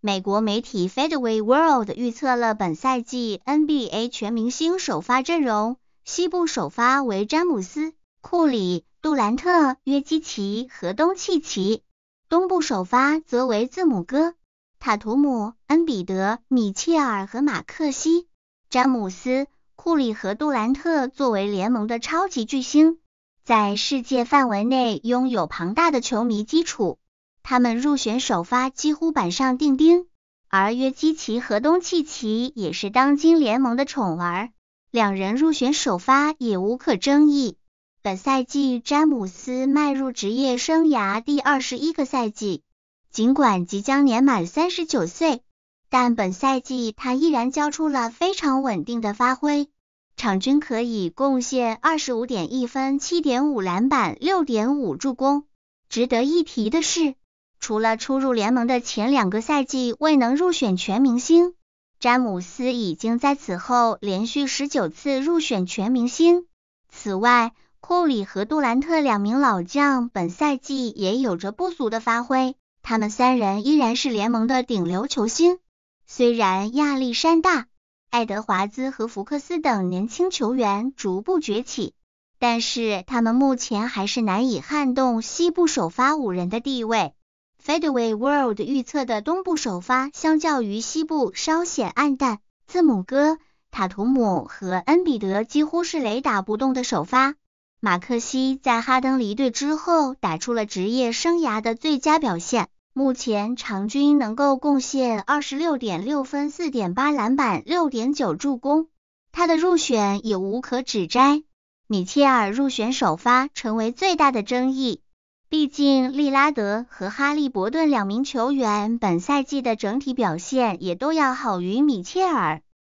美国媒体 f e d e r w a y World 预测了本赛季 NBA 全明星首发阵容，西部首发为詹姆斯、库里、杜兰特、约基奇和东契奇，东部首发则为字母哥、塔图姆、恩比德、米切尔和马克西。詹姆斯、库里和杜兰特作为联盟的超级巨星，在世界范围内拥有庞大的球迷基础。他们入选首发几乎板上钉钉，而约基奇和东契奇也是当今联盟的宠儿，两人入选首发也无可争议。本赛季詹姆斯迈入职业生涯第二十一个赛季，尽管即将年满三十九岁，但本赛季他依然交出了非常稳定的发挥，场均可以贡献二十五点一分、七点五篮板、六点五助攻。值得一提的是。除了初入联盟的前两个赛季未能入选全明星，詹姆斯已经在此后连续十九次入选全明星。此外，库里和杜兰特两名老将本赛季也有着不俗的发挥，他们三人依然是联盟的顶流球星。虽然亚历山大、爱德华兹和福克斯等年轻球员逐步崛起，但是他们目前还是难以撼动西部首发五人的地位。Fedway World 预测的东部首发，相较于西部稍显暗淡。字母哥、塔图姆和恩比德几乎是雷打不动的首发。马克西在哈登离队之后打出了职业生涯的最佳表现，目前场均能够贡献二十六点六分、四点八篮板、六点九助攻，他的入选也无可指摘。米切尔入选首发，成为最大的争议。毕竟，利拉德和哈利伯顿两名球员本赛季的整体表现也都要好于米切尔。